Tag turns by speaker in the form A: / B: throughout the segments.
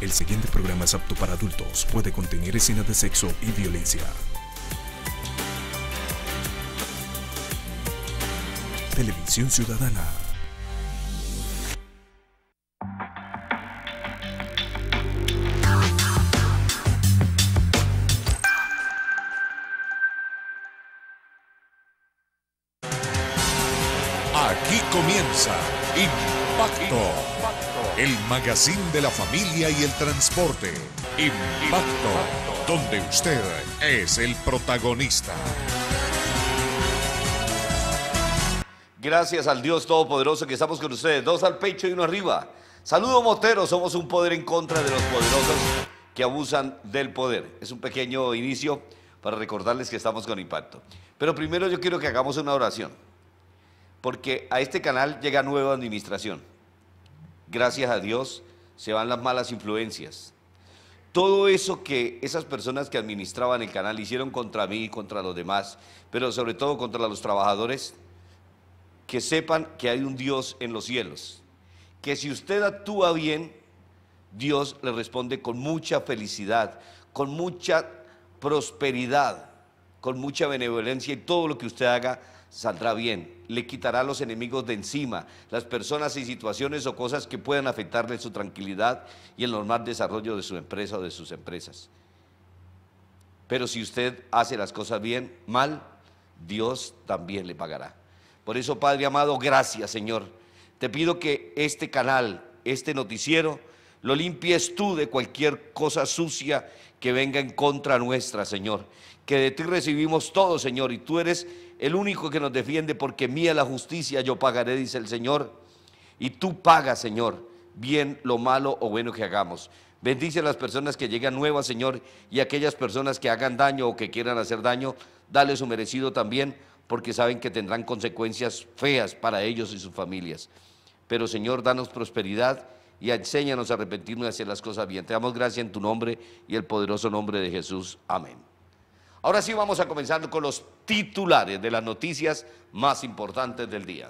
A: El siguiente programa es apto para adultos. Puede contener escenas de sexo y violencia. Televisión Ciudadana. magazine de la familia y el transporte. Impacto, donde usted
B: es el protagonista. Gracias al Dios Todopoderoso que estamos con ustedes, dos al pecho y uno arriba. Saludo Motero, somos un poder en contra de los poderosos que abusan del poder. Es un pequeño inicio para recordarles que estamos con impacto. Pero primero yo quiero que hagamos una oración, porque a este canal llega nueva administración gracias a Dios, se van las malas influencias. Todo eso que esas personas que administraban el canal hicieron contra mí, y contra los demás, pero sobre todo contra los trabajadores, que sepan que hay un Dios en los cielos, que si usted actúa bien, Dios le responde con mucha felicidad, con mucha prosperidad, con mucha benevolencia y todo lo que usted haga saldrá bien. Le quitará a los enemigos de encima, las personas y situaciones o cosas que puedan afectarle su tranquilidad y el normal desarrollo de su empresa o de sus empresas. Pero si usted hace las cosas bien, mal, Dios también le pagará. Por eso, Padre amado, gracias, Señor. Te pido que este canal, este noticiero, lo limpies tú de cualquier cosa sucia que venga en contra nuestra, Señor. Que de ti recibimos todo, Señor, y tú eres el único que nos defiende, porque mía la justicia yo pagaré, dice el Señor. Y tú pagas, Señor, bien lo malo o bueno que hagamos. Bendice a las personas que llegan nuevas, Señor, y aquellas personas que hagan daño o que quieran hacer daño, dale su merecido también, porque saben que tendrán consecuencias feas para ellos y sus familias. Pero, Señor, danos prosperidad y enséñanos a arrepentirnos y hacer las cosas bien. Te damos gracias en tu nombre y el poderoso nombre de Jesús. Amén. Ahora sí vamos a comenzar con los titulares de las noticias más importantes del día.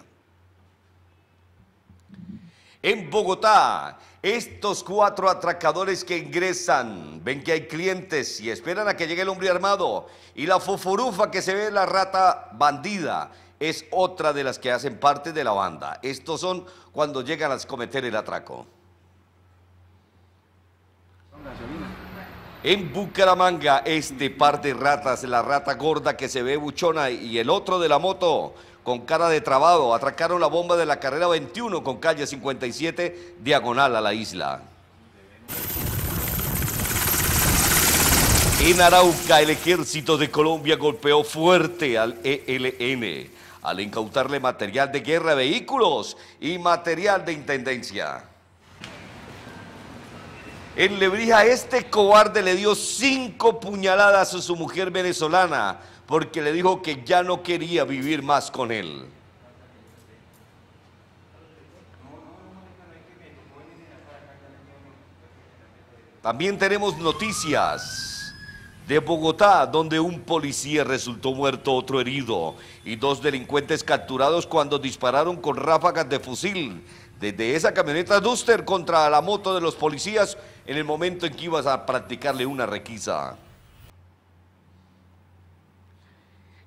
B: En Bogotá, estos cuatro atracadores que ingresan ven que hay clientes y esperan a que llegue el hombre armado. Y la foforufa que se ve la rata bandida es otra de las que hacen parte de la banda. Estos son cuando llegan a cometer el atraco. En Bucaramanga, este par de ratas, la rata gorda que se ve buchona y el otro de la moto con cara de trabado, atracaron la bomba de la carrera 21 con calle 57, diagonal a la isla. En Arauca, el ejército de Colombia golpeó fuerte al ELN al incautarle material de guerra, vehículos y material de intendencia. En Lebrija este cobarde le dio cinco puñaladas a su mujer venezolana porque le dijo que ya no quería vivir más con él. También tenemos noticias de Bogotá, donde un policía resultó muerto, otro herido, y dos delincuentes capturados cuando dispararon con ráfagas de fusil desde esa camioneta Duster contra la moto de los policías en el momento en que ibas a practicarle una requisa.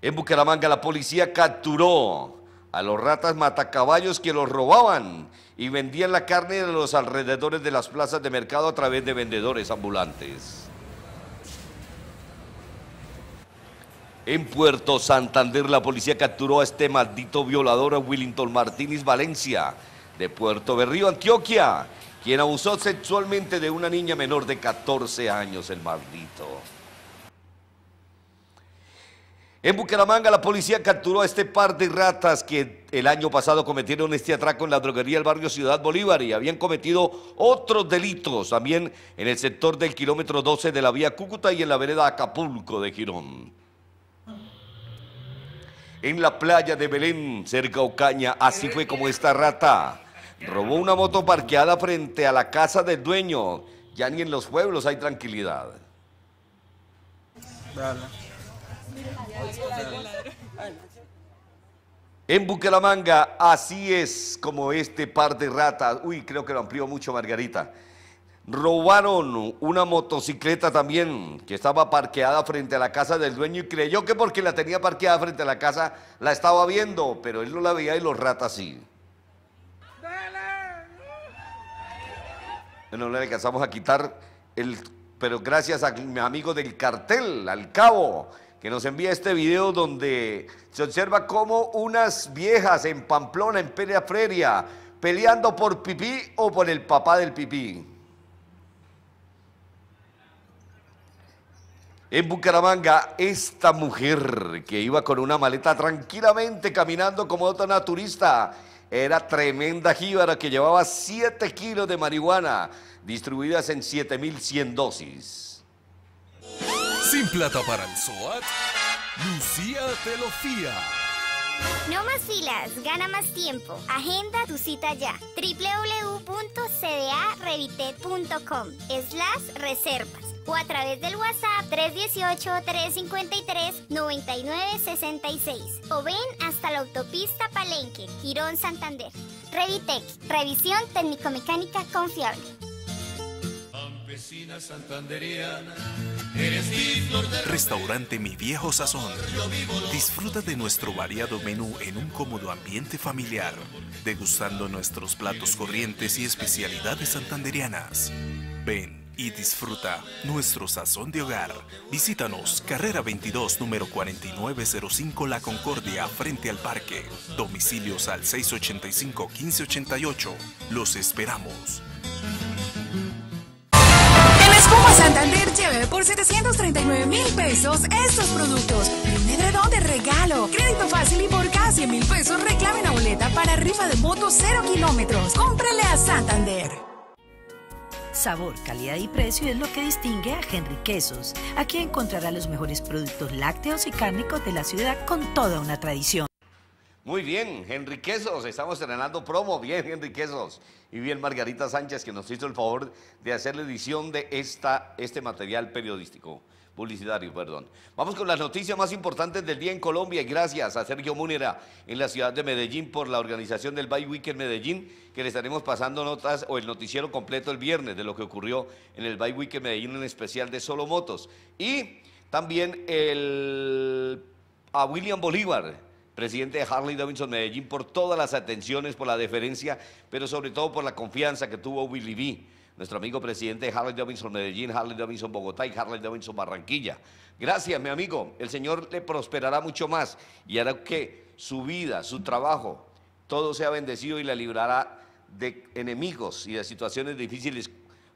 B: En Bucaramanga la policía capturó a los ratas matacaballos que los robaban y vendían la carne de los alrededores de las plazas de mercado a través de vendedores ambulantes. En Puerto Santander la policía capturó a este maldito violador a Willington Martínez Valencia de Puerto Berrío, Antioquia, quien abusó sexualmente de una niña menor de 14 años, el maldito. En Bucaramanga la policía capturó a este par de ratas que el año pasado cometieron este atraco en la droguería del barrio Ciudad Bolívar y habían cometido otros delitos también en el sector del kilómetro 12 de la vía Cúcuta y en la vereda Acapulco de Girón. En la playa de Belén, cerca Ocaña, así fue como esta rata Robó una moto parqueada frente a la casa del dueño. Ya ni en los pueblos hay tranquilidad. En Bucaramanga, así es como este par de ratas. Uy, creo que lo amplió mucho Margarita. Robaron una motocicleta también que estaba parqueada frente a la casa del dueño y creyó que porque la tenía parqueada frente a la casa la estaba viendo, pero él no la veía y los ratas sí. No le alcanzamos a quitar, el, pero gracias a mi amigo del cartel, al cabo, que nos envía este video donde se observa como unas viejas en Pamplona, en Pelea Freria, peleando por pipí o por el papá del pipí. En Bucaramanga, esta mujer que iba con una maleta tranquilamente caminando como otra naturista era tremenda jíbara que llevaba 7 kilos de marihuana, distribuidas en 7.100 dosis. Sin plata para el SOAT, Lucía te lo fía.
A: No más filas, gana más tiempo. Agenda tu cita ya. es las reservas o a través del WhatsApp 318-353-9966 o ven hasta la autopista Palenque, Girón, Santander. Revitec, revisión técnico-mecánica confiable. Restaurante Mi Viejo Sazón. Disfruta de nuestro variado menú en un cómodo ambiente familiar, degustando nuestros platos corrientes y especialidades santanderianas. Ven y disfruta nuestro sazón de hogar. Visítanos, carrera 22, número 4905 La Concordia, frente al parque. Domicilios al 685-1588. Los esperamos. En Espuma Santander lleve por 739 mil pesos estos productos. Un edredón de regalo, crédito fácil y por casi mil pesos reclame una boleta para rifa de moto 0 kilómetros. Cómprale a Santander. Sabor, calidad y precio es lo que distingue a Henry Quesos. Aquí encontrará los mejores
B: productos lácteos y cárnicos de la ciudad con toda una tradición. Muy bien, Enriquezos, estamos estrenando promo. Bien, Enriquezos. Y bien, Margarita Sánchez, que nos hizo el favor de hacer la edición de esta, este material periodístico, publicitario, perdón. Vamos con las noticias más importantes del día en Colombia. Y gracias a Sergio Múnera en la ciudad de Medellín por la organización del Bye Week en Medellín, que le estaremos pasando notas o el noticiero completo el viernes de lo que ocurrió en el Bye Week en Medellín, en especial de Solo Motos. Y también a William Bolívar presidente de Harley Davidson Medellín, por todas las atenciones, por la deferencia, pero sobre todo por la confianza que tuvo Willy B., nuestro amigo presidente de Harley Davidson Medellín, Harley Davidson Bogotá y Harley Davidson Barranquilla. Gracias, mi amigo. El Señor le prosperará mucho más y hará que su vida, su trabajo, todo sea bendecido y la librará de enemigos y de situaciones difíciles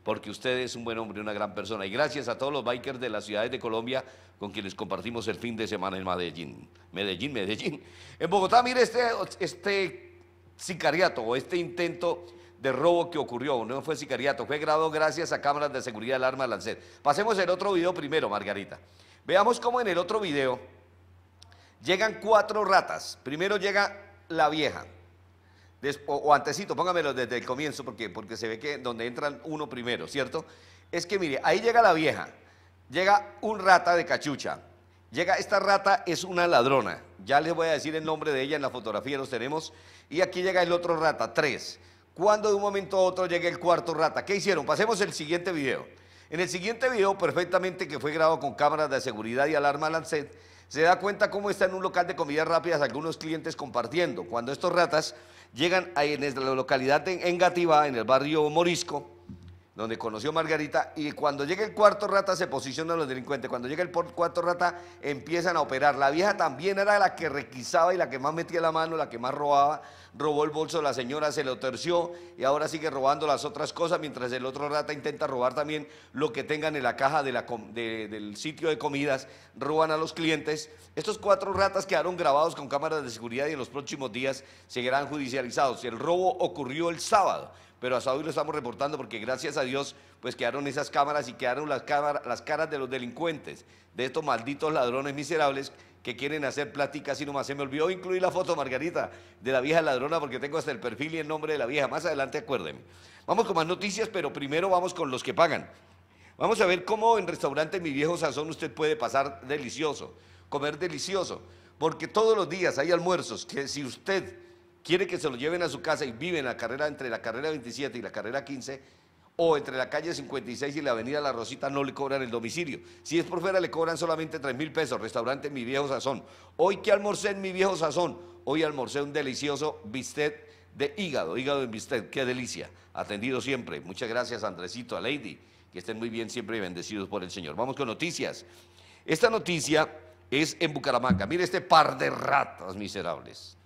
B: porque usted es un buen hombre, una gran persona. Y gracias a todos los bikers de las ciudades de Colombia con quienes compartimos el fin de semana en Medellín. Medellín, Medellín. En Bogotá, mire este, este, sicariato o este intento de robo que ocurrió. No fue sicariato, fue grabado gracias a cámaras de seguridad del arma Lancet. Pasemos el otro video primero, Margarita. Veamos cómo en el otro video llegan cuatro ratas. Primero llega la vieja, o, o, antecito, póngamelo desde el comienzo, porque, porque se ve que donde entran uno primero, ¿cierto? Es que mire, ahí llega la vieja, llega un rata de cachucha, llega esta rata, es una ladrona, ya les voy a decir el nombre de ella en la fotografía, los tenemos, y aquí llega el otro rata, tres. Cuando de un momento a otro llega el cuarto rata, ¿qué hicieron? Pasemos el siguiente video. En el siguiente video, perfectamente que fue grabado con cámaras de seguridad y alarma Lancet, se da cuenta cómo está en un local de comida rápidas algunos clientes compartiendo. Cuando estos ratas llegan ahí en la localidad de Engativá, en el barrio Morisco, donde conoció Margarita, y cuando llega el cuarto rata se posicionan los delincuentes, cuando llega el cuarto rata empiezan a operar. La vieja también era la que requisaba y la que más metía la mano, la que más robaba, robó el bolso de la señora, se lo terció y ahora sigue robando las otras cosas, mientras el otro rata intenta robar también lo que tengan en la caja del sitio de comidas, roban a los clientes. Estos cuatro ratas quedaron grabados con cámaras de seguridad y en los próximos días seguirán judicializados. El robo ocurrió el sábado pero hasta hoy lo estamos reportando porque gracias a Dios pues quedaron esas cámaras y quedaron las, cámaras, las caras de los delincuentes, de estos malditos ladrones miserables que quieren hacer pláticas y nomás se me olvidó incluir la foto, Margarita, de la vieja ladrona porque tengo hasta el perfil y el nombre de la vieja, más adelante acuérdenme. Vamos con más noticias, pero primero vamos con los que pagan. Vamos a ver cómo en restaurante Mi Viejo Sazón usted puede pasar delicioso, comer delicioso, porque todos los días hay almuerzos que si usted quiere que se lo lleven a su casa y vive en la carrera entre la carrera 27 y la carrera 15 o entre la calle 56 y la avenida La Rosita no le cobran el domicilio. Si es por fuera le cobran solamente 3 mil pesos, restaurante Mi Viejo Sazón. Hoy que almorcé en Mi Viejo Sazón, hoy almorcé un delicioso bistec de hígado, hígado en bistec, qué delicia. Atendido siempre. Muchas gracias Andresito, a Lady, que estén muy bien siempre y bendecidos por el Señor. Vamos con noticias. Esta noticia es en Bucaramanga. Mire este par de ratas miserables.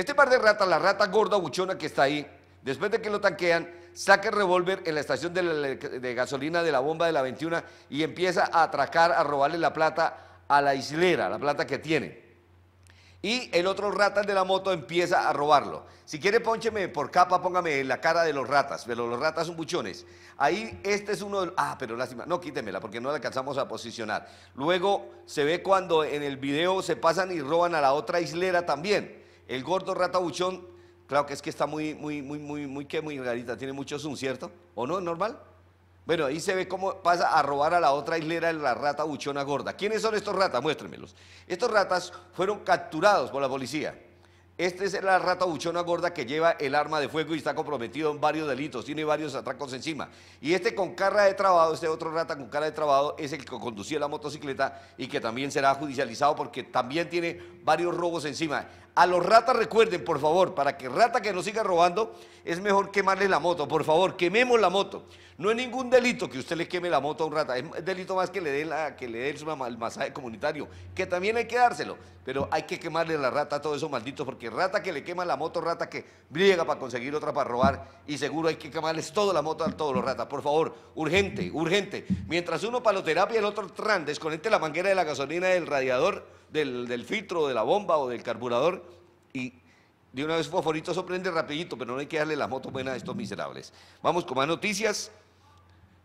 B: Este par de ratas, la rata gorda buchona que está ahí, después de que lo tanquean, saca el revólver en la estación de, gasolina de la bomba de la 21 y empieza a atracar, a robarle la plata a la islera, la plata que tiene. Y el otro rata de la moto empieza a robarlo. Si quiere, póncheme por capa, póngame en la cara de los ratas, pero los ratas son buchones. Ahí este es uno de los... Ah, pero lástima, no quítemela porque no la alcanzamos a posicionar. Luego se ve cuando en el video se pasan y roban a la otra islera también. El gordo rata buchón, claro que es que está muy, muy, muy, muy, muy, que muy rarita, tiene mucho zoom, ¿cierto? ¿O no? ¿Normal? Bueno, ahí se ve cómo pasa a robar a la otra islera la rata buchona gorda. ¿Quiénes son estos ratas? Muéstremelos. Estos ratas fueron capturados por la policía. Esta es la rata buchona gorda que lleva el arma de fuego y está comprometido en varios delitos, tiene varios atracos encima. Y este con cara de trabado, este otro rata con cara de trabado, es el que conducía la motocicleta y que también será judicializado porque también tiene varios robos encima. A los ratas recuerden, por favor, para que rata que nos siga robando, es mejor quemarle la moto. Por favor, quememos la moto. No es ningún delito que usted le queme la moto a un rata. Es delito más que le dé la, que le el masaje comunitario, que también hay que dárselo. Pero hay que quemarle la rata a todos esos malditos, porque rata que le quema la moto, rata que briega para conseguir otra para robar. Y seguro hay que quemarles toda la moto a todos los ratas. Por favor, urgente, urgente. Mientras uno paloterapia, el otro tran, desconecte la manguera de la gasolina del radiador del, filtro, de la bomba o del carburador y de una vez fosforito sorprende rapidito, pero no hay que darle la moto buena a estos miserables. Vamos con más noticias.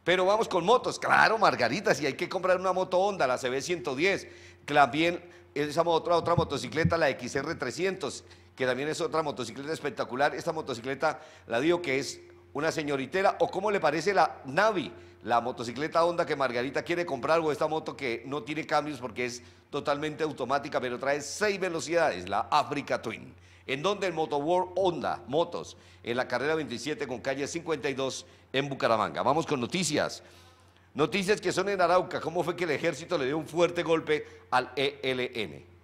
B: Pero vamos con motos, claro, Margarita, si hay que comprar una moto Honda, la CB 110, también esa otra, otra motocicleta, la XR 300, que también es otra motocicleta espectacular. Esta motocicleta la digo que es una señoritera o cómo le parece la Navi, la motocicleta Honda que Margarita quiere comprar o esta moto que no tiene cambios porque es totalmente automática, pero trae seis velocidades, la Africa Twin. En donde el Moto World Honda Motos, en la carrera 27 con calle 52 en Bucaramanga. Vamos con noticias. Noticias que son en Arauca. ¿Cómo fue que el ejército le dio un fuerte golpe al ELN?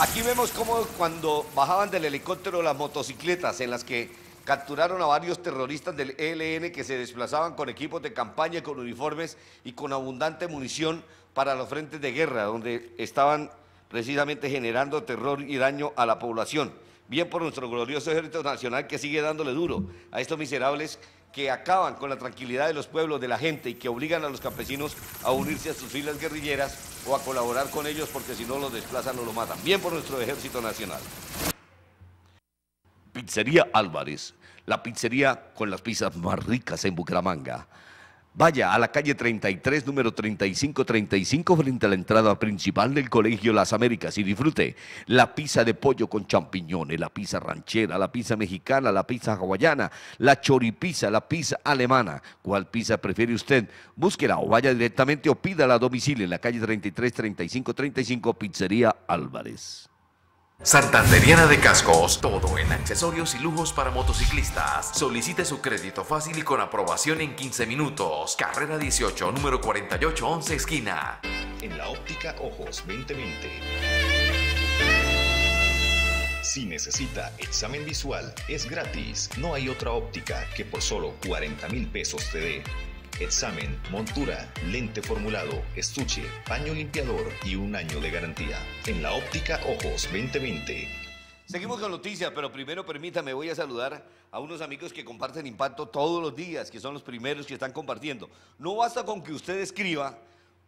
B: Aquí vemos cómo cuando bajaban del helicóptero las motocicletas en las que capturaron a varios terroristas del ELN que se desplazaban con equipos de campaña, con uniformes y con abundante munición para los frentes de guerra, donde estaban precisamente generando terror y daño a la población. Bien por nuestro glorioso ejército nacional que sigue dándole duro a estos miserables que acaban con la tranquilidad de los pueblos, de la gente y que obligan a los campesinos a unirse a sus filas guerrilleras o a colaborar con ellos porque si no los desplazan o lo matan. Bien por nuestro ejército nacional. Pizzería Álvarez, la pizzería con las pizzas más ricas en Bucaramanga. Vaya a la calle 33, número 3535, frente a la entrada principal del Colegio Las Américas y disfrute la pizza de pollo con champiñones, la pizza ranchera, la pizza mexicana, la pizza hawaiana, la choripizza, la pizza alemana. ¿Cuál pizza prefiere usted? Búsquela o vaya directamente o pídala a domicilio en la calle 33, 3535, Pizzería Álvarez. Santanderiana de Cascos, todo en accesorios y
A: lujos para motociclistas. Solicite su crédito fácil y con aprobación en 15 minutos. Carrera 18, número 11 esquina. En la óptica Ojos 2020. Si necesita examen visual, es gratis. No hay otra óptica que por solo 40 mil pesos te dé examen, montura, lente formulado, estuche, paño limpiador y un año de garantía.
B: En la óptica Ojos 2020. Seguimos con noticias, pero primero permítame, voy a saludar a unos amigos que comparten impacto todos los días, que son los primeros que están compartiendo. No basta con que usted escriba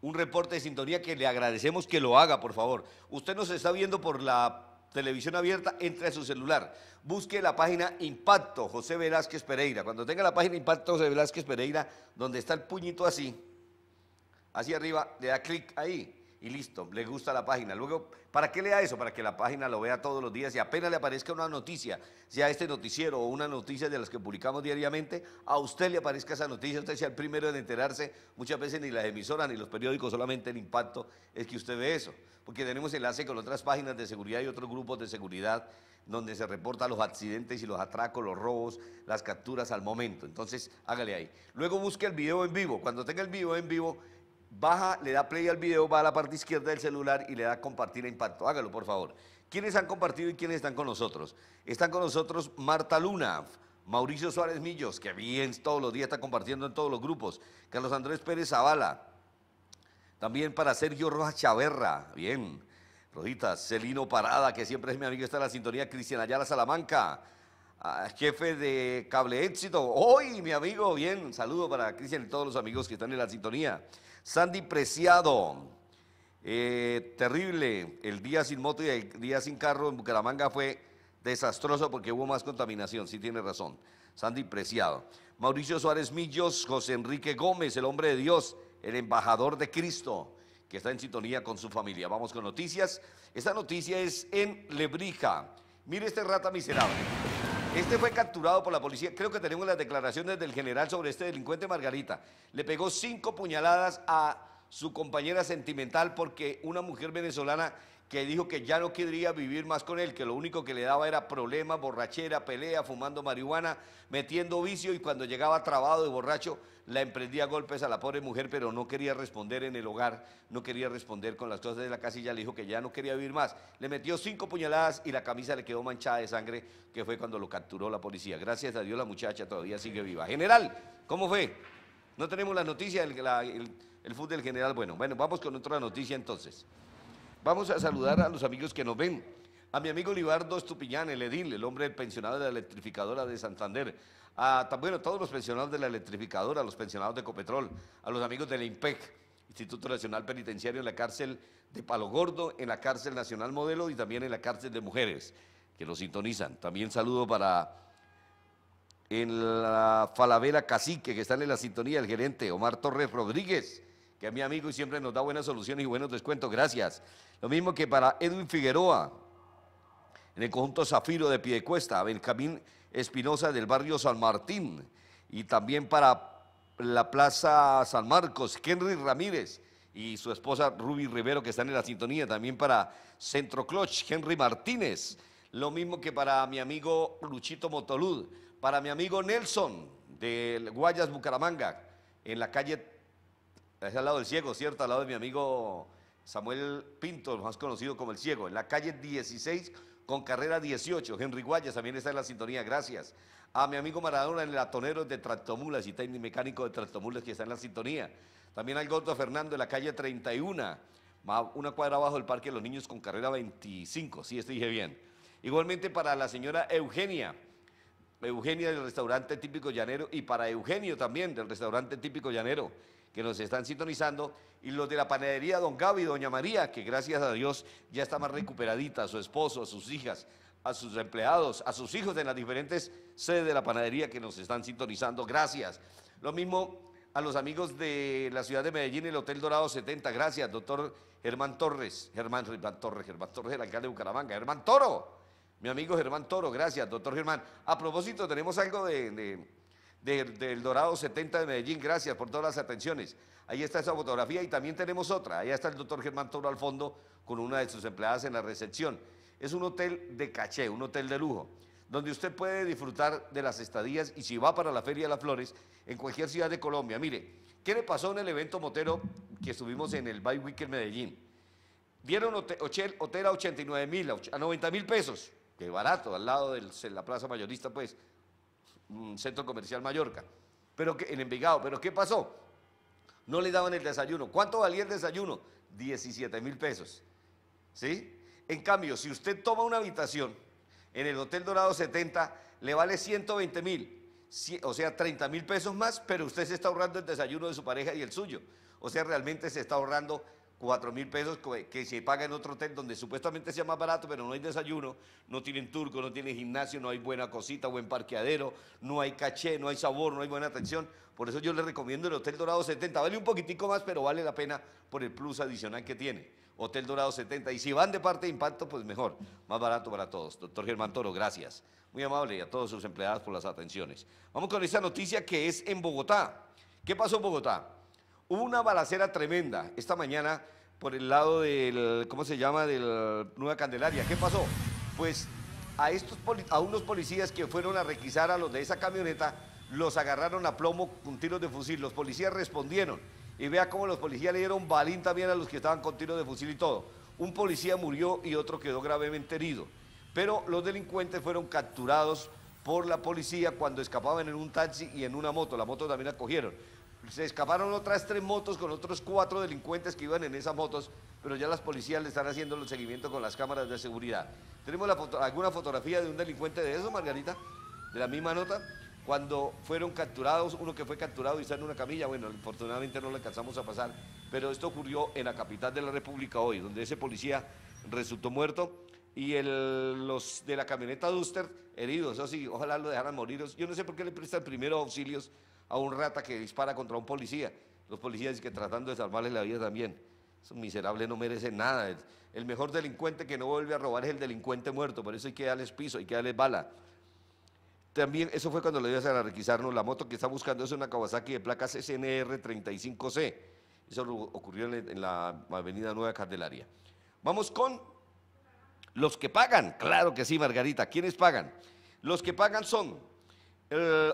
B: un reporte de sintonía que le agradecemos que lo haga, por favor. Usted nos está viendo por la televisión abierta, entre a su celular. Busque la página Impacto José Velázquez Pereira. Cuando tenga la página Impacto José Velázquez Pereira, donde está el puñito así, hacia arriba, le da clic ahí y listo, le gusta la página. Luego, ¿para qué le da eso? Para que la página lo vea todos los días y apenas le aparezca una noticia, sea este noticiero o una noticia de las que publicamos diariamente, a usted le aparezca esa noticia, usted sea el primero en enterarse. Muchas veces ni las emisoras ni los periódicos, solamente el impacto es que usted ve eso, porque tenemos enlace con otras páginas de seguridad y otros grupos de seguridad donde se reportan los accidentes y los atracos, los robos, las capturas al momento. Entonces, hágale ahí. Luego busque el video en vivo. Cuando tenga el video en vivo, baja, le da play al video, va a la parte izquierda del celular y le da compartir el impacto. Hágalo, por favor. ¿Quiénes han compartido y quiénes están con nosotros? Están con nosotros Marta Luna, Mauricio Suárez Millos, que bien todos los días está compartiendo en todos los grupos, Carlos Andrés Pérez Zavala, también para Sergio Rojas Chaverra, bien, rodita Celino Parada, que siempre es mi amigo, está en la sintonía, Cristian Ayala Salamanca, ah, jefe de Cable Éxito, hoy mi amigo, bien, saludo para Cristian y todos los amigos que están en la sintonía. Sandy Preciado, eh, terrible, el día sin moto y el día sin carro en Bucaramanga fue desastroso porque hubo más contaminación, sí tiene razón. Sandy Preciado. Mauricio Suárez Millos, José Enrique Gómez, el hombre de Dios, el embajador de Cristo, que está en sintonía con su familia. Vamos con noticias. Esta noticia es en Lebrija. Mire este rata miserable. Este fue capturado por la policía. Creo que tenemos las declaraciones del general sobre este delincuente, Margarita. Le pegó cinco puñaladas a su compañera sentimental porque una mujer venezolana que dijo que ya no quería vivir más con él, que lo único que le daba era problemas, borrachera, pelea, fumando marihuana, metiendo vicio y cuando llegaba trabado y borracho la emprendía golpes a la pobre mujer, pero no quería responder en el hogar, no quería responder con las cosas de la casa y ya le dijo que ya no quería vivir más. Le metió cinco puñaladas y la camisa le quedó manchada de sangre, que fue cuando lo capturó la policía. Gracias a Dios la muchacha todavía sigue viva. General, ¿cómo fue? No tenemos la noticia, del el, el fútbol general. Bueno, bueno, vamos con otra noticia entonces. Vamos a saludar a los amigos que nos ven. A mi amigo Libardo Estupiñán, el edil, el hombre pensionado de la electrificadora de Santander. A, todos los pensionados de la electrificadora, a los pensionados de Copetrol, a los amigos del IMPEC, Instituto Nacional Penitenciario, en la cárcel de Palo Gordo, en la cárcel Nacional Modelo y también en la cárcel de mujeres, que nos sintonizan. También saludo para en la Falavera Cacique, que están en la sintonía, el gerente Omar Torres Rodríguez que es mi amigo y siempre nos da buenas soluciones y buenos descuentos. Gracias. Lo mismo que para Edwin Figueroa, en el conjunto Zafiro de Piedecuesta, Benjamín Espinosa del barrio San Martín, y también para la Plaza San Marcos, Henry Ramírez y su esposa Ruby Rivero, que están en la sintonía, también para Centro Cloch, Henry Martínez, lo mismo que para mi amigo Luchito Motolud, para mi amigo Nelson del Guayas, Bucaramanga, en la calle es al lado del ciego, ¿cierto? Al lado de mi amigo Samuel Pinto, más conocido como el ciego, en la calle 16 con carrera 18. Henry Guayas también está en la sintonía, gracias. A mi amigo Maradona, en el latonero de Tractomulas y técnico mecánico de Tractomulas que está en la sintonía. También al Gordo Fernando en la calle 31, una cuadra abajo del Parque de los Niños con carrera 25, si sí, esto dije bien. Igualmente para la señora Eugenia. Eugenia del restaurante típico llanero y para Eugenio también del restaurante típico llanero que nos están sintonizando, y los de la panadería Don Gaby y Doña María, que gracias a Dios ya está más recuperadita, a su esposo, a sus hijas, a sus empleados, a sus hijos en las diferentes sedes de la panadería que nos están sintonizando. Gracias. Lo mismo a los amigos de la ciudad de Medellín, el Hotel Dorado 70. Gracias, doctor Germán Torres. Germán, Germán Torres, Germán Torres, el alcalde de Bucaramanga. Germán Toro, mi amigo Germán Toro. Gracias, doctor Germán. A propósito, tenemos algo de del Dorado 70 de Medellín. Gracias por todas las atenciones. Ahí está esa fotografía y también tenemos otra. Ahí está el doctor Germán Toro al fondo con una de sus empleadas en la recepción. Es un hotel de caché, un hotel de lujo, donde usted puede disfrutar de las estadías y si va para la Feria de las Flores en cualquier ciudad de Colombia. Mire, ¿qué le pasó en el evento motero que estuvimos en el Bike Week en Medellín? vieron hotel, hotel a 89 mil, a 90 mil pesos, que barato, al lado de la Plaza Mayorista, pues, Centro Comercial Mallorca, pero que, en Envigado. ¿Pero qué pasó? No le daban el desayuno. ¿Cuánto valía el desayuno? 17 mil pesos. ¿Sí? En cambio, si usted toma una habitación en el Hotel Dorado 70, le vale 120 mil, o sea, 30 mil pesos más, pero usted se está ahorrando el desayuno de su pareja y el suyo. O sea, realmente se está ahorrando 4 mil pesos que se paga en otro hotel donde supuestamente sea más barato, pero no hay desayuno, no tienen turco, no tienen gimnasio, no hay buena cosita, buen parqueadero, no hay caché, no hay sabor, no hay buena atención. Por eso yo les recomiendo el Hotel Dorado 70. Vale un poquitico más, pero vale la pena por el plus adicional que tiene. Hotel Dorado 70. Y si van de parte de impacto, pues mejor, más barato para todos. Doctor Germán Toro, gracias. Muy amable y a todos sus empleados por las atenciones. Vamos con esta noticia que es en Bogotá. ¿Qué pasó en Bogotá? Hubo una balacera tremenda esta mañana por el lado del, ¿cómo se llama?, del Nueva Candelaria. ¿Qué pasó? Pues a, estos, a unos policías que fueron a requisar a los de esa camioneta, los agarraron a plomo con tiros de fusil. Los policías respondieron. Y vea cómo los policías le dieron balín también a los que estaban con tiros de fusil y todo. Un policía murió y otro quedó gravemente herido. Pero los delincuentes fueron capturados por la policía cuando escapaban en un taxi y en una moto. La moto también la cogieron. Se escaparon otras tres motos con otros cuatro delincuentes que iban en esas motos, pero ya las policías le están haciendo el seguimiento con las cámaras de seguridad. ¿Tenemos alguna fotografía de un delincuente de eso, Margarita? ¿De la misma nota? Cuando fueron capturados, uno que fue capturado y está en una camilla, bueno, afortunadamente no la alcanzamos a pasar, pero esto ocurrió en la capital de la República hoy, donde ese policía resultó muerto y los de la camioneta Duster heridos, eso sí, ojalá lo dejaran morir. Yo no sé por qué le prestan primero auxilios a un rata que dispara contra un policía. Los policías que tratando de salvarle la vida también. un miserable, no merecen nada. El, mejor delincuente que no vuelve a robar es el delincuente muerto. Por eso hay que darles piso, hay que darles bala. También, eso fue cuando le dio a requisarnos la moto que está buscando, es una Kawasaki de placas SNR 35C. Eso ocurrió en la Avenida Nueva Candelaria. Vamos con los que pagan. Claro que sí, Margarita. ¿Quiénes pagan? Los que pagan son eh,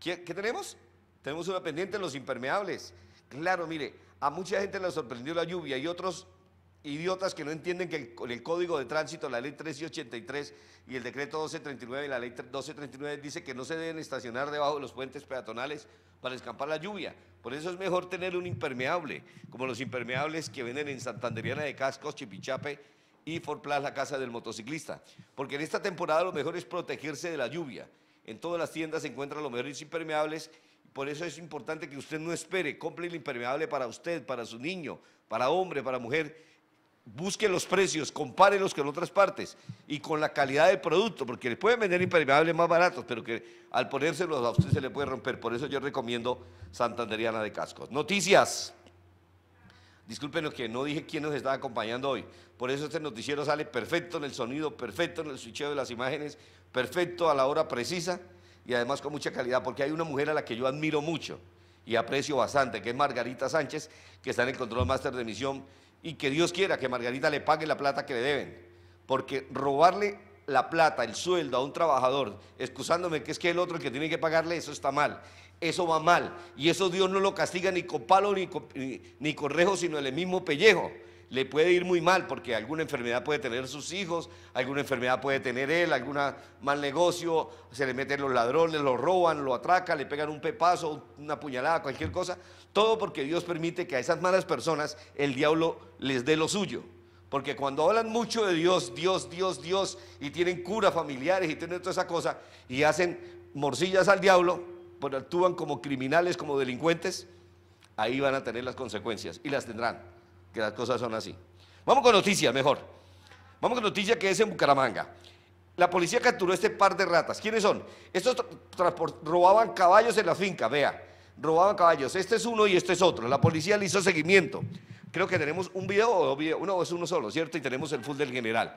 B: ¿Qué, tenemos? Tenemos una pendiente en los impermeables. Claro, mire, a mucha gente le sorprendió la lluvia y otros idiotas que no entienden que el, el Código de Tránsito, la Ley 1383 y el Decreto 1239 y la Ley 1239 dice que no se deben estacionar debajo de los puentes peatonales para escapar la lluvia. Por eso es mejor tener un impermeable, como los impermeables que venden en Santanderiana de Cascos, Chipichape y Forplas, la casa del motociclista. Porque en esta temporada lo mejor es protegerse de la lluvia. En todas las tiendas se encuentran los mejores impermeables. Por eso es importante que usted no espere. Compre el impermeable para usted, para su niño, para hombre, para mujer. Busque los precios, compárelos con otras partes y con la calidad del producto, porque le pueden vender impermeables más baratos, pero que al ponérselos a usted se le puede romper. Por eso yo recomiendo Santanderiana de Cascos. Noticias. Disculpen lo que no dije quién nos está acompañando hoy. Por eso este noticiero sale perfecto en el sonido, perfecto en el switcheo de las imágenes, perfecto a la hora precisa y además con mucha calidad, porque hay una mujer a la que yo admiro mucho y aprecio bastante, que es Margarita Sánchez, que está en el control máster de emisión y que Dios quiera que Margarita le pague la plata que le deben, porque robarle la plata, el sueldo a un trabajador, excusándome que es que el otro el que tiene que pagarle, eso está mal eso va mal. Y eso Dios no lo castiga ni con palo ni con, ni, rejo, sino en el mismo pellejo. Le puede ir muy mal porque alguna enfermedad puede tener sus hijos, alguna enfermedad puede tener él, algún mal negocio, se le meten los ladrones, lo roban, lo atracan, le pegan un pepazo, una puñalada, cualquier cosa. Todo porque Dios permite que a esas malas personas el diablo les dé lo suyo. Porque cuando hablan mucho de Dios, Dios, Dios, Dios, y tienen curas familiares y tienen toda esa cosa, y hacen morcillas al diablo, actúan como criminales, como delincuentes, ahí van a tener las consecuencias y las tendrán, que las cosas son así. Vamos con noticias, mejor. Vamos con noticias que es en Bucaramanga. La policía capturó este par de ratas. ¿Quiénes son? Estos robaban caballos en la finca, vea. Robaban caballos. Este es uno y este es otro. La policía le hizo seguimiento. Creo que tenemos un video o dos videos. es uno solo, ¿cierto? Y tenemos el full del general.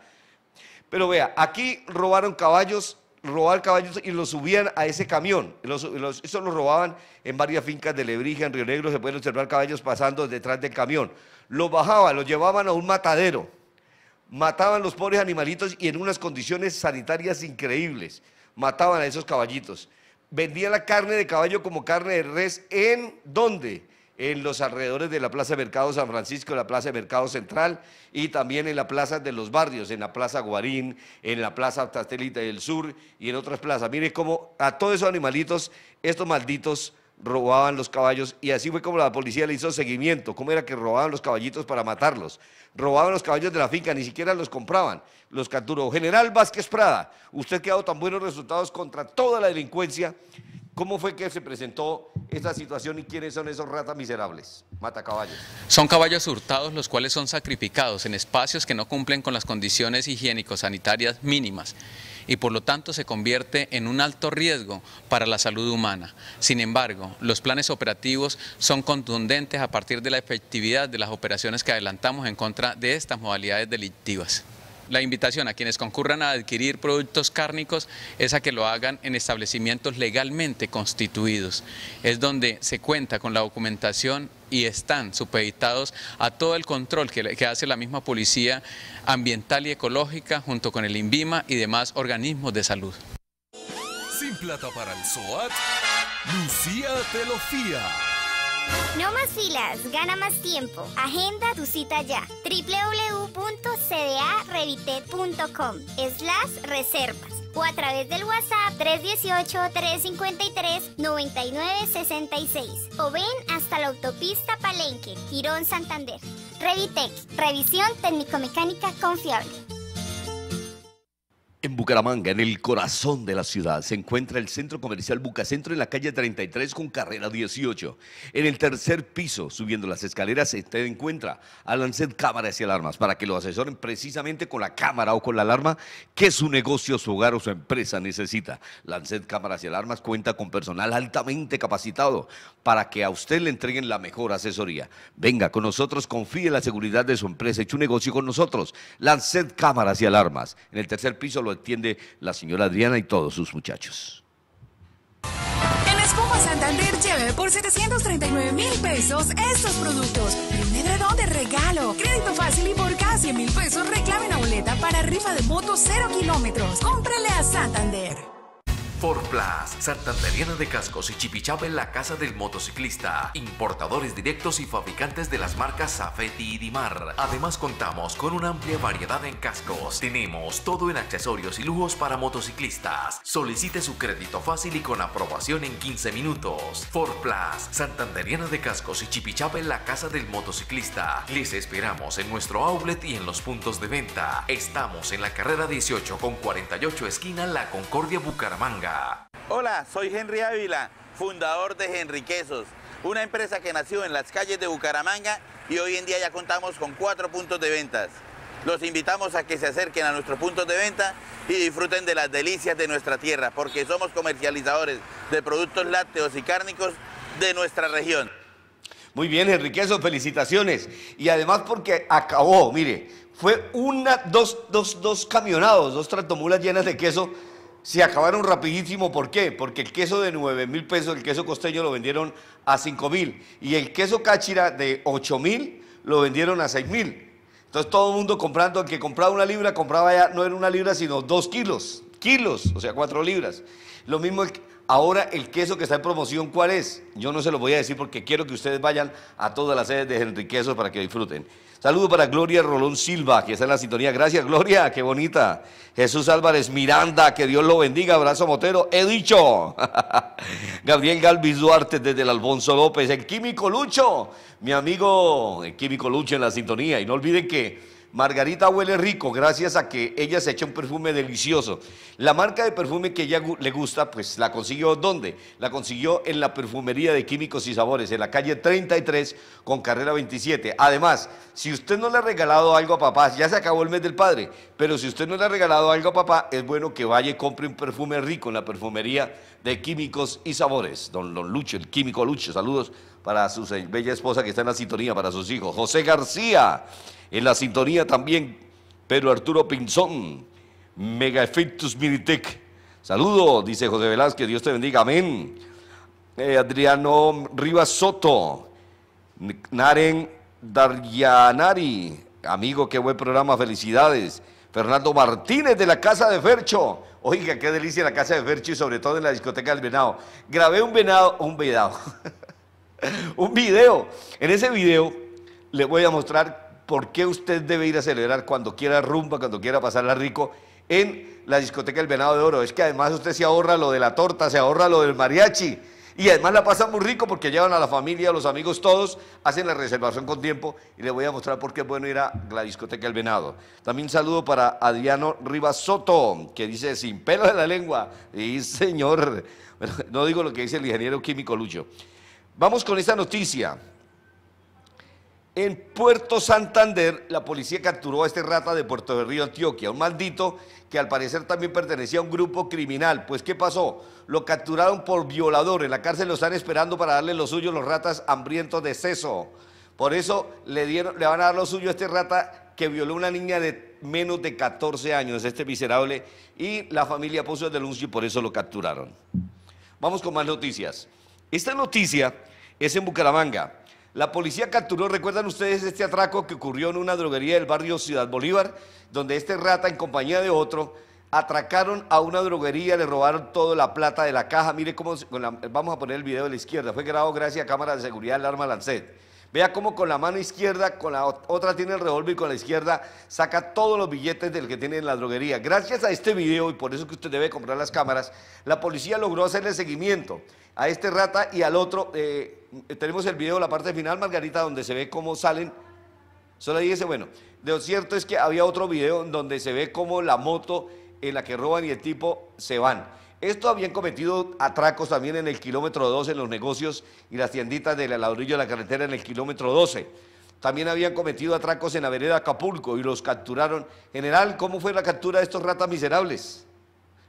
B: Pero vea, aquí robaron caballos robaban caballos y los subían a ese camión. Los, los, eso lo robaban en varias fincas de Lebrija, en Río Negro, se pueden observar caballos pasando detrás del camión. Los bajaban, los llevaban a un matadero. Mataban los pobres animalitos y en unas condiciones sanitarias increíbles. Mataban a esos caballitos. Vendían la carne de caballo como carne de res en dónde? en los alrededores de la Plaza Mercado San Francisco, la Plaza Mercado Central y también en la Plaza de los barrios, en la Plaza Guarín, en la Plaza Tastelita del Sur y en otras plazas. Miren cómo a todos esos animalitos, estos malditos robaban los caballos y así fue como la policía le hizo seguimiento. ¿Cómo era que robaban los caballitos para matarlos? Robaban los caballos de la finca, ni siquiera los compraban, los capturó. General Vázquez Prada, usted que ha dado tan buenos resultados contra toda la delincuencia. ¿Cómo fue que se presentó esta situación y quiénes son esos ratas miserables? Mata caballos.
A: Son caballos hurtados los cuales son sacrificados en espacios que no cumplen con las condiciones higiénico-sanitarias mínimas y por lo tanto se convierte en un alto riesgo para la salud humana. Sin embargo, los planes operativos son contundentes a partir de la efectividad de las operaciones que adelantamos en contra de estas modalidades delictivas la invitación a quienes concurran a adquirir productos cárnicos es a que lo hagan en establecimientos legalmente constituidos. Es donde se cuenta con la documentación y están supeditados a todo el control que, hace la misma policía ambiental y ecológica junto con el INVIMA y demás organismos de salud. Sin plata para el SOAT, Lucía te no más filas, gana más tiempo. Agenda tu cita ya. www.cdarevite.com slash reservas o a través del WhatsApp 318-353-9966 o ven hasta la autopista Palenque, Girón Santander. Revitex, revisión técnico-mecánica confiable.
B: En Bucaramanga, en el corazón de la ciudad, se encuentra el centro comercial Bucacentro en la calle 33 con carrera 18. En el tercer piso, subiendo las escaleras, se encuentra a Lancet Cámaras y Alarmas para que lo asesoren precisamente con la cámara o con la alarma que su negocio, su hogar o su empresa necesita. Lancet Cámaras y Alarmas cuenta con personal altamente capacitado para que a usted le entreguen la mejor asesoría. Venga con nosotros, confíe en la seguridad de su empresa, eche un negocio con nosotros. Lancet cámaras y alarmas. En el tercer piso lo atiende la señora Adriana y todos sus muchachos.
A: En Espuma Santander lleve por 739 mil pesos estos productos. un edredón de regalo, crédito fácil y por casi mil pesos reclame una boleta para rifa de moto cero kilómetros. Cómprale a Santander. Plus, Santanderiana de Cascos y Chipichape, en la Casa del Motociclista, importadores directos y fabricantes de las marcas Safety y Dimar. Además contamos con una amplia variedad en cascos. Tenemos todo en accesorios y lujos para motociclistas. Solicite su crédito fácil y con aprobación en 15 minutos. Plus, Santanderiana de Cascos y Chipichape, en la Casa del Motociclista. Les esperamos en nuestro outlet y en los puntos de venta. Estamos en la carrera 18 con 48 esquina La Concordia Bucaramanga Hola, soy Henry Ávila, fundador de Henry una empresa que nació en las calles de Bucaramanga y hoy en día ya contamos con cuatro puntos de ventas.
B: Los invitamos a que se acerquen a nuestros puntos de venta y disfruten de las delicias de nuestra tierra, porque somos comercializadores de productos lácteos y cárnicos de nuestra región. Muy bien, Enriquezo, felicitaciones. Y además porque acabó, mire, fue una, dos, dos, dos camionados, dos tratomulas llenas de queso se acabaron rapidísimo. ¿Por qué? Porque el queso de 9 mil pesos, el queso costeño lo vendieron a 5 mil y el queso cáchira de 8 mil lo vendieron a 6 mil. Entonces todo el mundo comprando, el que compraba una libra, compraba ya no era una libra, sino dos kilos, kilos, o sea, cuatro libras. Lo mismo, ahora el queso que está en promoción, ¿cuál es? Yo no se lo voy a decir porque quiero que ustedes vayan a todas las sedes de Enriquezo para que disfruten. Saludo para Gloria Rolón Silva, que está en la sintonía. Gracias, Gloria, qué bonita. Jesús Álvarez Miranda, que Dios lo bendiga. Abrazo Motero, he dicho. Gabriel Galvis Duarte desde el Alfonso López, el químico Lucho, mi amigo el químico Lucho en la sintonía. Y no olviden que Margarita huele rico gracias a que ella se echa un perfume delicioso. La marca de perfume que ella le gusta, pues la consiguió ¿dónde? La consiguió en la perfumería de químicos y sabores, en la calle 33 con carrera 27. Además, si usted no le ha regalado algo a papá, ya se acabó el mes del padre, pero si usted no le ha regalado algo a papá, es bueno que vaya y compre un perfume rico en la perfumería de químicos y sabores. Don, don Lucho, el químico Lucho, saludos para su bella esposa que está en la sintonía, para sus hijos. José García. En la sintonía también Pedro Arturo Pinzón, Mega Efectus Militec. Saludo, dice José Velázquez, Dios te bendiga, amén. Eh, Adriano Rivas Soto, Naren Daryanari, amigo, qué buen programa, felicidades. Fernando Martínez de la Casa de Fercho. Oiga, qué delicia la Casa de Fercho y sobre todo en la discoteca del Venado. Grabé un venado, un venado, un video. En ese video le voy a mostrar ¿Por qué usted debe ir a celebrar cuando quiera rumba, cuando quiera pasarla rico en la discoteca del Venado de Oro? Es que además usted se ahorra lo de la torta, se ahorra lo del mariachi. Y además la pasa muy rico porque llevan a la familia, a los amigos, todos, hacen la reservación con tiempo y les voy a mostrar por qué es bueno ir a la discoteca El Venado. También saludo para Adriano Rivas Soto, que dice sin pelo de la lengua. Y señor, no digo lo que dice el ingeniero químico Lucho. Vamos con esta noticia. En Puerto Santander, la policía capturó a este rata de Puerto de Río, Antioquia, un maldito que al parecer también pertenecía a un grupo criminal. Pues, ¿qué pasó? Lo capturaron por violador. En la cárcel lo están esperando para darle lo suyo los ratas hambrientos de seso. Por eso le, dieron, le van a dar lo suyo a este rata que violó a una niña de menos de 14 años, este miserable. Y la familia puso el denuncio y por eso lo capturaron. Vamos con más noticias. Esta noticia es en Bucaramanga. La policía capturó, recuerdan ustedes este atraco que ocurrió en una droguería del barrio Ciudad Bolívar, donde este rata en compañía de otro atracaron a una droguería, le robaron toda la plata de la caja. Mire cómo, vamos a poner el video de la izquierda, fue grabado gracias a cámaras de seguridad del arma Lancet. Vea cómo con la mano izquierda, con la otra tiene el revólver y con la izquierda saca todos los billetes del que tiene en la droguería. Gracias a este video, y por eso que usted debe comprar las cámaras, la policía logró hacerle seguimiento a este rata y al otro. Eh, tenemos el video, la parte final, Margarita, donde se ve cómo salen Solo dice, bueno, lo cierto es que había otro video donde se ve cómo la moto en la que roban y el tipo se van. Esto habían cometido atracos también en el kilómetro 12 en los negocios y las tienditas de la ladrillo de la carretera en el kilómetro 12. También habían cometido atracos en la vereda Acapulco y los capturaron. General, ¿cómo fue la captura de estos ratas miserables?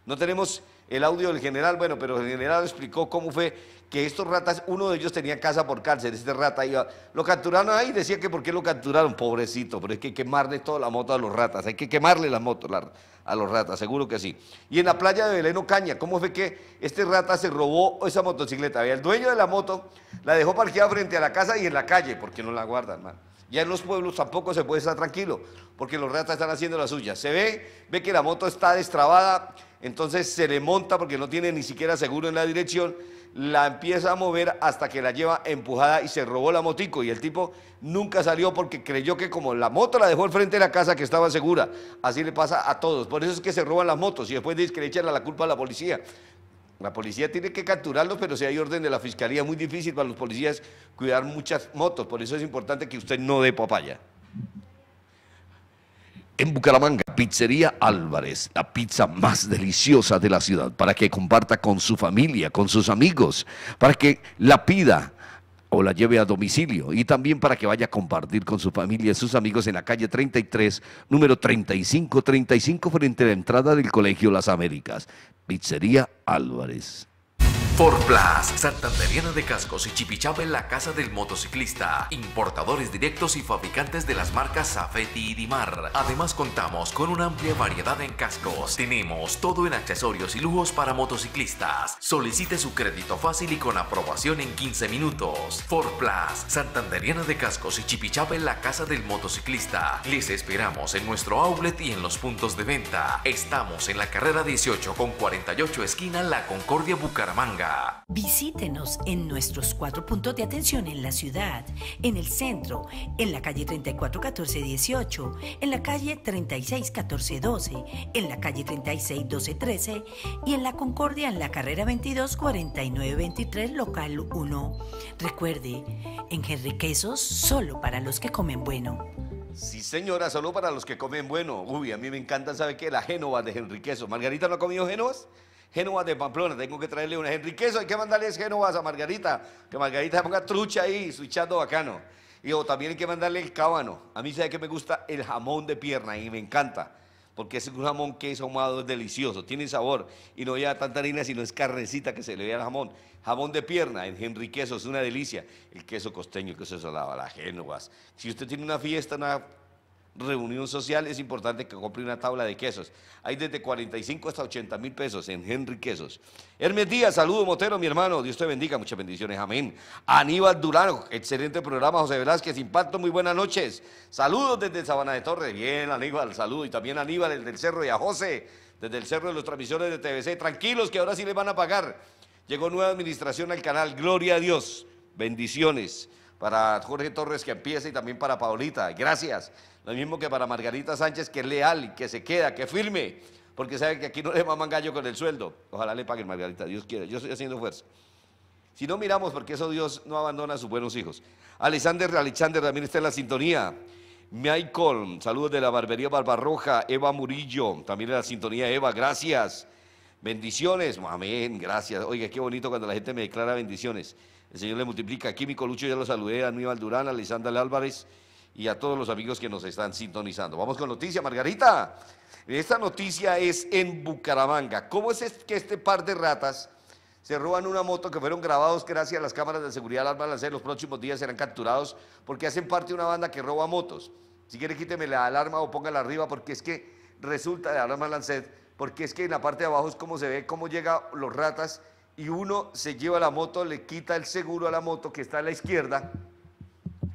B: No tenemos el audio del general, bueno, pero el general explicó cómo fue que estos ratas, uno de ellos tenía casa por cárcel, este rata iba, lo capturaron ahí, decía que por qué lo capturaron, pobrecito, pero es que hay que quemarle toda la moto a los ratas, hay que quemarle la moto. la, a los ratas, seguro que sí. Y en la playa de Belén Caña, ¿cómo fue que este rata se robó esa motocicleta? El dueño de la moto la dejó parqueada frente a la casa y en la calle, porque no la guardan, hermano. Ya en los pueblos tampoco se puede estar tranquilo, porque los ratas están haciendo la suya. Se ve, ve que la moto está destrabada, entonces se le monta porque no tiene ni siquiera seguro en la dirección la empieza a mover hasta que la lleva empujada y se robó la motico. Y el tipo nunca salió porque creyó que como la moto la dejó al frente de la casa que estaba segura. Así le pasa a todos. Por eso es que se roban las motos y después dicen que le echan la culpa a la policía. La policía tiene que capturarlos, pero si hay orden de la fiscalía, muy difícil para los policías cuidar muchas motos. Por eso es importante que usted no dé papaya. En Bucaramanga, Pizzería Álvarez, la pizza más deliciosa de la ciudad, para que comparta con su familia, con sus amigos, para que la pida o la lleve a domicilio y también para que vaya a compartir con su familia y sus amigos en la calle 33, número 3535 frente a la entrada del Colegio Las Américas. Pizzería Álvarez.
A: Plus, Santanderiana de Cascos y chipichaba en la Casa del Motociclista. Importadores directos y fabricantes de las marcas Safety y Dimar. Además contamos con una amplia variedad en cascos. Tenemos todo en accesorios y lujos para motociclistas. Solicite su crédito fácil y con aprobación en 15 minutos. Plus, Santanderiana de Cascos y chipichaba en la Casa del Motociclista. Les esperamos en nuestro outlet y en los puntos de venta. Estamos en la carrera 18 con 48 esquina La Concordia Bucaramanga. Visítenos en nuestros cuatro puntos de atención en la ciudad, en el centro, en la calle 34-14-18 en la calle 36-14-12 en la calle 36-12-13 y en la Concordia en la carrera 22-49-23, local 1. Recuerde, en Henriquesos solo para los que comen bueno.
B: Sí, señora, solo para los que comen bueno. Uy, a mí me encanta, ¿sabe qué? La Génova de Henriquesos. ¿Margarita no ha comido génovas? Génova de Pamplona. Tengo que traerle una. Enriquezo, hay que mandarles Genovas a Margarita. Que Margarita ponga trucha ahí, chato bacano. Y también hay que mandarle el cábano. A mí sabe que me gusta el jamón de pierna y me encanta. Porque es un jamón que es ahumado, es delicioso, tiene sabor y no lleva tanta harina, sino es carnecita que se le ve al jamón. Jamón de pierna, en Enriquezo, es una delicia. El queso costeño, que se salaba, las génovas. Si usted tiene una fiesta, una reunión social, es importante que compre una tabla de quesos. Hay desde 45 hasta 80 mil pesos en Henry Quesos. Hermes Díaz, saludo Motero, mi hermano. Dios te bendiga, muchas bendiciones. Amén. Aníbal Durán, excelente programa. José Velázquez, impacto, muy buenas noches. Saludos desde Sabana de Torres. Bien, Aníbal, saludo. Y también Aníbal desde el del Cerro, y a José, desde el Cerro de los Transmisiones de TVC. Tranquilos, que ahora sí le van a pagar. Llegó nueva administración al canal. Gloria a Dios. Bendiciones para Jorge Torres que empieza y también para Paulita. Gracias. Lo mismo que para Margarita Sánchez, que es leal, que se queda, que firme, porque sabe que aquí no le maman gallo con el sueldo. Ojalá le paguen, Margarita, Dios quiera. Yo estoy haciendo fuerza. Si no miramos, porque eso Dios no abandona a sus buenos hijos. Alexander, Alexander también está en la sintonía. Michael, saludos de la barbería Barbarroja. Eva Murillo, también en la sintonía. Eva, gracias. Bendiciones, amén, gracias. Oiga, qué bonito cuando la gente me declara bendiciones. El Señor le multiplica. Químico Lucho ya lo saludé, a Aníbal Durán, a Lisandra Álvarez y a todos los amigos que nos están sintonizando. Vamos con noticia, Margarita. Esta noticia es en Bucaramanga. ¿Cómo es que este par de ratas se roban una moto que fueron grabados gracias a las cámaras de seguridad Alarma Lancet? Los próximos días serán capturados porque hacen parte de una banda que roba motos. Si quiere, quíteme la alarma o póngala arriba porque es que resulta de alarma Lancet, porque es que en la parte de abajo es como se ve cómo llegan los ratas y uno se lleva la moto, le quita el seguro a la moto que está a la izquierda,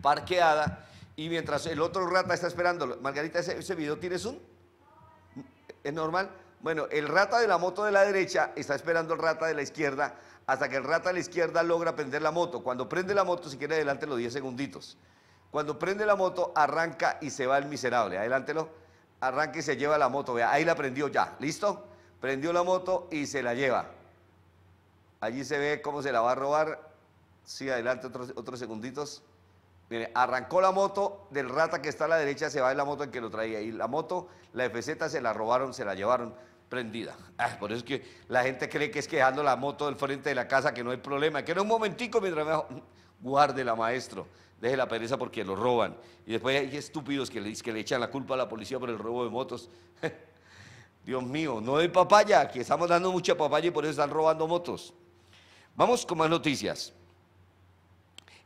B: parqueada, y mientras el otro rata está esperando, Margarita, ese, video tiene un, es normal. Bueno, el rata de la moto de la derecha está esperando el rata de la izquierda hasta que el rata de la izquierda logra prender la moto. Cuando prende la moto, si quiere, adelante los 10 segunditos. Cuando prende la moto, arranca y se va el miserable. Adelántelo, arranca y se lleva la moto. Vea, ahí la prendió ya. ¿Listo? Prendió la moto y se la lleva. Allí se ve cómo se la va a robar. Sí, adelante otros, otros segunditos. Mire, arrancó la moto del rata que está a la derecha, se va de la moto en que lo traía. Y la moto, la FZ, se la robaron, se la llevaron prendida. Ah, por eso es que la gente cree que es quejando la moto del frente de la casa, que no hay problema. Que era un momentico mientras me... la maestro. Deje la pereza porque lo roban. Y después hay estúpidos que le, que le echan la culpa a la policía por el robo de motos. Dios mío, no hay papaya, que estamos dando mucha papaya y por eso están robando motos. Vamos con más noticias.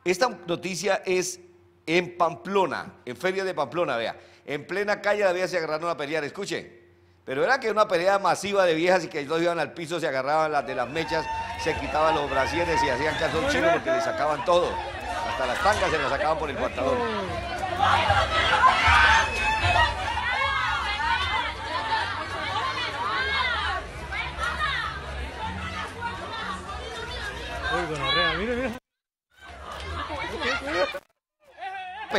B: Esta noticia es en Pamplona, en Feria de Pamplona, vea. En plena calle había se agarraron a pelear, escuchen. Pero era que una pelea masiva de viejas y que los iban al piso, se agarraban las de las mechas, se quitaban los brasieres y hacían caso chino porque le sacaban todo. Hasta las tangas se las sacaban por el cuartador.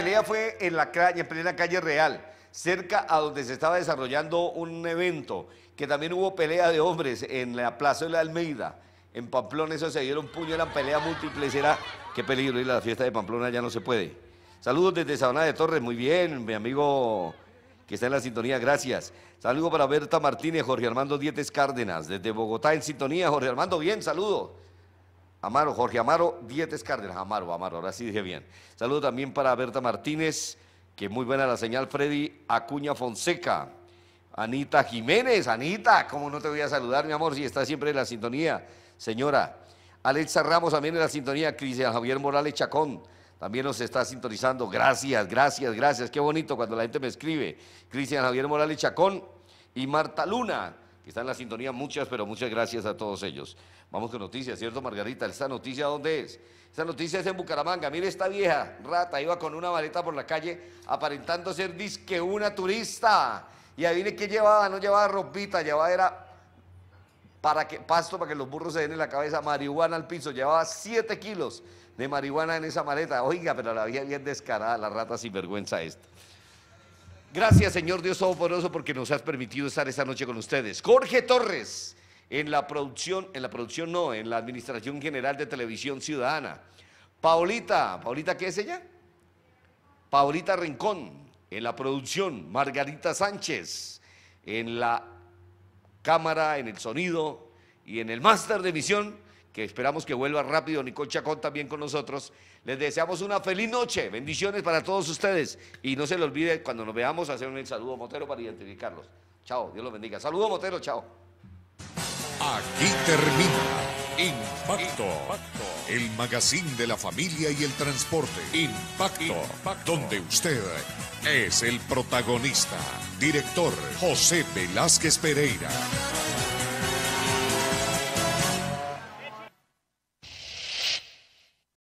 B: La pelea fue en, la calle, plena calle Real, cerca a donde se estaba desarrollando un evento, que también hubo pelea de hombres en la Plaza de la Almeida. En Pamplona eso se dieron puño, eran pelea múltiples, era qué peligro ir la fiesta de Pamplona, ya no se puede. Saludos desde Sabana de Torres, muy bien, mi amigo que está en la sintonía, gracias. Saludos para Berta Martínez, Jorge Armando Dietes Cárdenas, desde Bogotá en sintonía, Jorge Armando, bien, saludo. Amaro, Jorge Amaro, Dietes Cárdenas, Amaro, Amaro, ahora sí dije bien. Saludo también para Berta Martínez, que muy buena la señal, Freddy Acuña Fonseca. Anita Jiménez, Anita, ¿cómo no te voy a saludar, mi amor? Si está siempre en la sintonía, señora. Alexa Ramos también en la sintonía, Cristian Javier Morales Chacón también nos está sintonizando. Gracias, gracias, gracias. Qué bonito cuando la gente me escribe. Cristian Javier Morales Chacón y Marta Luna, que están en la sintonía. Muchas, pero muchas gracias a todos ellos. Vamos con noticias, ¿cierto, Margarita? ¿Esta noticia dónde es? Esta noticia es en Bucaramanga. Mire, esta vieja rata iba con una maleta por la calle aparentando ser disque una turista. Y adivine qué llevaba, no llevaba ropita, llevaba era para que, pasto para que los burros se den en la cabeza, marihuana al piso, llevaba 7 kilos de marihuana en esa maleta. Oiga, pero la había bien descarada, la rata sinvergüenza esta. Gracias, Señor Dios Todopoderoso, porque nos has permitido estar esta noche con ustedes. Jorge Torres, en la producción, en la producción no, en la Administración General de Televisión Ciudadana. Paulita, ¿Paulita qué es ella? Paulita Rincón, en la producción. Margarita Sánchez, en la cámara, en el sonido y en el máster de emisión que esperamos que vuelva rápido, Nicole Chacón también con nosotros. Les deseamos una feliz noche, bendiciones para todos ustedes y no se le olvide cuando nos veamos hacer un saludo Motero para identificarlos. Chao, Dios los bendiga. Saludo Motero, chao. Aquí
A: termina Impacto, el magazine de la familia y el transporte. Impacto, Impacto, donde usted es el protagonista. Director José Velázquez Pereira.